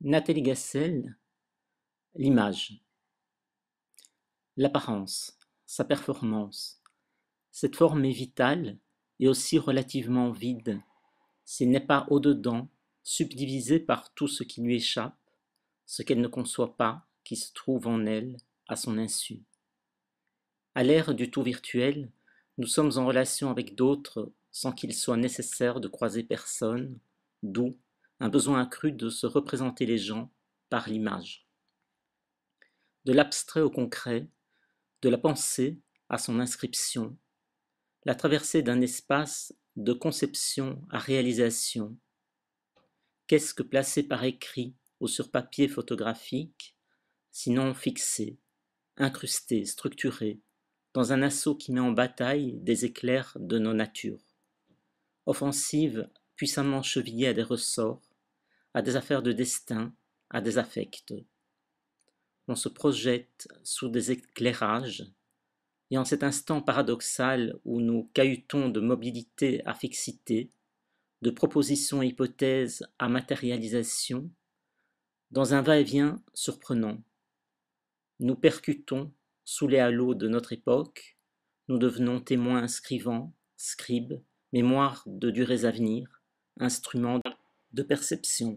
Nathalie Gassel, l'image, l'apparence, sa performance. Cette forme est vitale et aussi relativement vide, s'il n'est pas au-dedans, subdivisé par tout ce qui lui échappe, ce qu'elle ne conçoit pas, qui se trouve en elle, à son insu. À l'ère du tout virtuel, nous sommes en relation avec d'autres sans qu'il soit nécessaire de croiser personne, d'où un besoin accru de se représenter les gens par l'image. De l'abstrait au concret, de la pensée à son inscription, la traversée d'un espace de conception à réalisation. Qu'est-ce que placer par écrit ou sur papier photographique, sinon fixé, incrusté, structuré, dans un assaut qui met en bataille des éclairs de nos natures. Offensive puissamment chevillée à des ressorts, à des affaires de destin, à des affects. On se projette sous des éclairages, et en cet instant paradoxal où nous cahutons de mobilité à fixité, de propositions et hypothèses à matérialisation, dans un va-et-vient surprenant. Nous percutons sous les halos de notre époque, nous devenons témoins inscrivants, scribes, mémoires de durées à venir, instruments de perception.